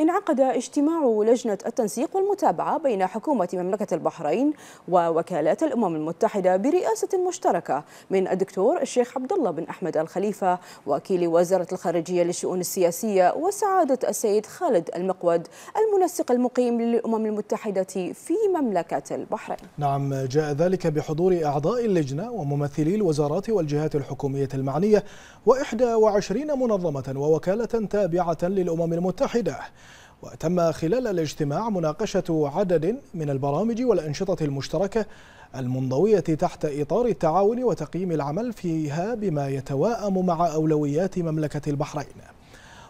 انعقد اجتماع لجنة التنسيق والمتابعة بين حكومة مملكة البحرين ووكالات الأمم المتحدة برئاسة مشتركة من الدكتور الشيخ عبد الله بن أحمد الخليفة وكيل وزارة الخارجية للشؤون السياسية وسعادة السيد خالد المقود المنسق المقيم للأمم المتحدة في مملكة البحرين نعم جاء ذلك بحضور أعضاء اللجنة وممثلي الوزارات والجهات الحكومية المعنية و21 منظمة ووكالة تابعة للأمم المتحدة وتم خلال الاجتماع مناقشة عدد من البرامج والأنشطة المشتركة المنضوية تحت إطار التعاون وتقييم العمل فيها بما يتواءم مع أولويات مملكة البحرين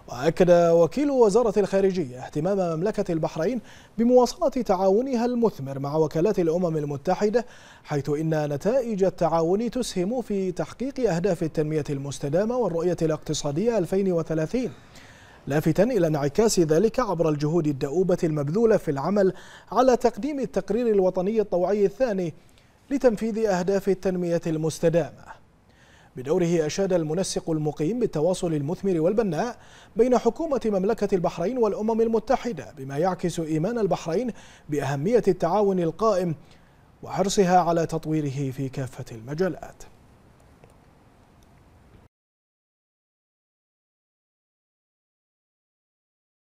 وأكد وكيل وزارة الخارجية اهتمام مملكة البحرين بمواصلة تعاونها المثمر مع وكالات الأمم المتحدة حيث إن نتائج التعاون تسهم في تحقيق أهداف التنمية المستدامة والرؤية الاقتصادية 2030 لافتا إلى انعكاس ذلك عبر الجهود الدؤوبة المبذولة في العمل على تقديم التقرير الوطني الطوعي الثاني لتنفيذ أهداف التنمية المستدامة بدوره أشاد المنسق المقيم بالتواصل المثمر والبناء بين حكومة مملكة البحرين والأمم المتحدة بما يعكس إيمان البحرين بأهمية التعاون القائم وحرصها على تطويره في كافة المجالات